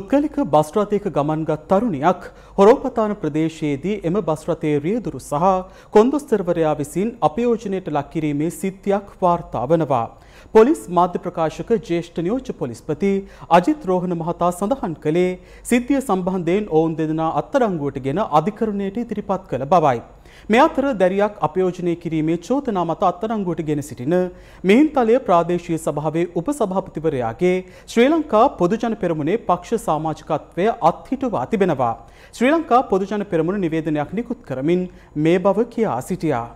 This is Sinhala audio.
පුද්ගලික බස් රථයක ගමන් ගත් තරුණියක් හොරෝපතාන ප්‍රදේශයේදී එම බස් රථයේ රියදුරු සහ කොන්දොස්තරවරයා විසින් අපයෝජනයට ලක් කිරීමේ සිද්ධියක් වාර්තා වනවා. පොලිස් මාධ්‍ය ප්‍රකාශක ජ්‍යෙෂ්ඨ නියෝජ්‍ය පොලිස්පති අජිත් රෝහණ මහතා සඳහන් කළේ සිද්ධිය සම්බන්ධයෙන් ඔවුන් දෙදෙනා අත්අඩංගුවට ගෙන අධිකරණයට ඉදිරිපත් කළ බවයි. මේ අතර දැරියක් අපයෝජනය කිරීමේ චෝදනා මත අත්තරංගුවට ගෙන සිටින මිහින්තලය ප්‍රාදේශීය සභාවේ උපසභාපතිවරයාගේ ශ්‍රී ලංකා පොදුජන පෙරමුණේ පක්ෂ සමාජිකත්වය අත්හිටුවා තිබෙනවා. ශ්‍රී ලංකා පොදුජන පෙරමුණ නිවේදනයක් නිකුත් කරමින් මේ බව කියා සිටියා.